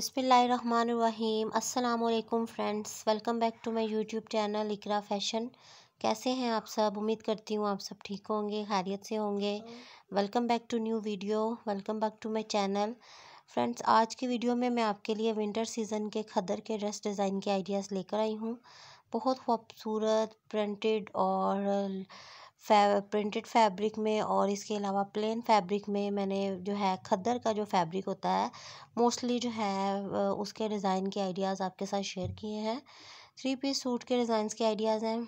अस्सलाम अल्लाम friends welcome back to my YouTube channel Iqra fashion कैसे हैं आप सब उम्मीद करती हूँ आप सब ठीक होंगे खैरियत से होंगे welcome back to new video welcome back to my channel friends आज की वीडियो में मैं आपके लिए विंटर सीज़न के खदर के ड्रेस डिज़ाइन के आइडियाज़ लेकर आई हूँ बहुत खूबसूरत प्रिंटेड और फै प्रिंटेड फैब्रिक में और इसके अलावा प्लेन फैब्रिक में मैंने जो है खद्दर का जो फैब्रिक होता है मोस्टली जो है उसके डिज़ाइन के आइडियाज़ आपके साथ शेयर किए हैं थ्री पीस सूट के डिज़ाइंस के आइडियाज़ हैं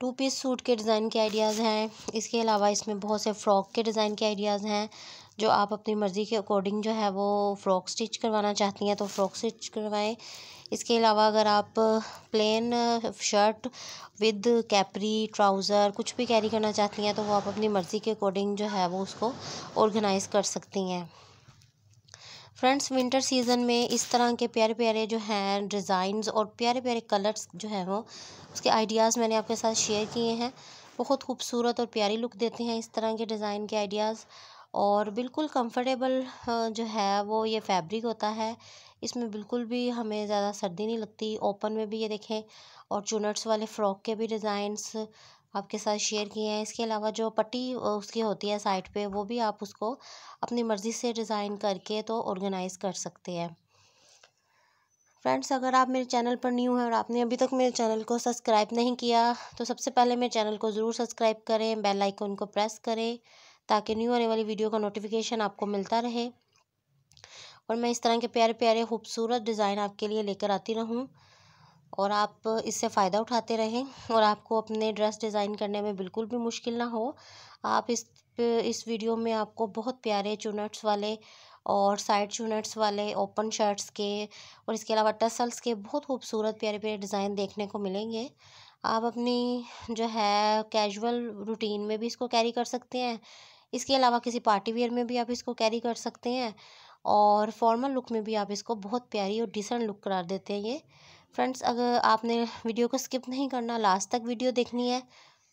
टू पीस सूट के डिज़ाइन के आइडियाज़ हैं इसके अलावा इसमें बहुत से फ़्रॉक के डिज़ाइन के आइडियाज़ हैं जो आप अपनी मर्ज़ी के अकॉर्डिंग जो है वो फ़्रॉक स्टिच करवाना चाहती हैं तो फ़्रॉक स्टिच करवाएं इसके अलावा अगर आप plain shirt with capri trouser कुछ भी कैरी करना चाहती हैं तो वो आप अपनी मर्ज़ी के अकॉर्डिंग जो है वो उसको ऑर्गेनाइज़ कर सकती हैं फ्रेंड्स विंटर सीज़न में इस तरह के प्यारे प्यारे जो हैं डिज़ाइंस और प्यारे प्यारे कलर्स जो हैं वो उसके आइडियाज़ मैंने आपके साथ शेयर किए हैं बहुत खूबसूरत और प्यारी लुक देते हैं इस तरह के डिज़ाइन के आइडियाज़ और बिल्कुल कंफर्टेबल जो है वो ये फैब्रिक होता है इसमें बिल्कुल भी हमें ज़्यादा सर्दी नहीं लगती ओपन में भी ये देखें और चुनट्स वाले फ़्रॉक के भी डिज़ाइंस आपके साथ शेयर किए हैं इसके अलावा जो पट्टी उसकी होती है साइड पे वो भी आप उसको अपनी मर्ज़ी से डिज़ाइन करके तो ऑर्गेनाइज़ कर सकते हैं फ्रेंड्स अगर आप मेरे चैनल पर न्यू हैं और आपने अभी तक मेरे चैनल को सब्सक्राइब नहीं किया तो सबसे पहले मेरे चैनल को ज़रूर सब्सक्राइब करें बेल आइकन को प्रेस करें ताकि न्यू आने वाली वीडियो का नोटिफिकेशन आपको मिलता रहे और मैं इस तरह के प्यारे प्यारे खूबसूरत डिज़ाइन आपके लिए लेकर आती रहूँ और आप इससे फ़ायदा उठाते रहें और आपको अपने ड्रेस डिज़ाइन करने में बिल्कुल भी मुश्किल ना हो आप इस इस वीडियो में आपको बहुत प्यारे चुनट्स वाले और साइड चुनट्स वाले ओपन शर्ट्स के और इसके अलावा टसल्स के बहुत खूबसूरत प्यारे प्यारे डिज़ाइन देखने को मिलेंगे आप अपनी जो है कैजुअल रूटीन में भी इसको कैरी कर सकते हैं इसके अलावा किसी पार्टी वेयर में भी आप इसको कैरी कर सकते हैं और फॉर्मल लुक में भी आप इसको बहुत प्यारी और डिसेंट लुक करार देते हैं ये फ्रेंड्स अगर आपने वीडियो को स्किप नहीं करना लास्ट तक वीडियो देखनी है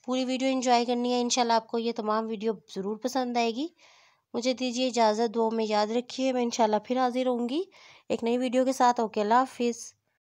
पूरी वीडियो इन्जॉय करनी है इनशाला आपको ये तमाम वीडियो ज़रूर पसंद आएगी मुझे दीजिए इजाज़त दो में याद रखिए मैं इनशाला फिर हाज़िर होंगी एक नई वीडियो के साथ ओके अल्लाह हाफिज़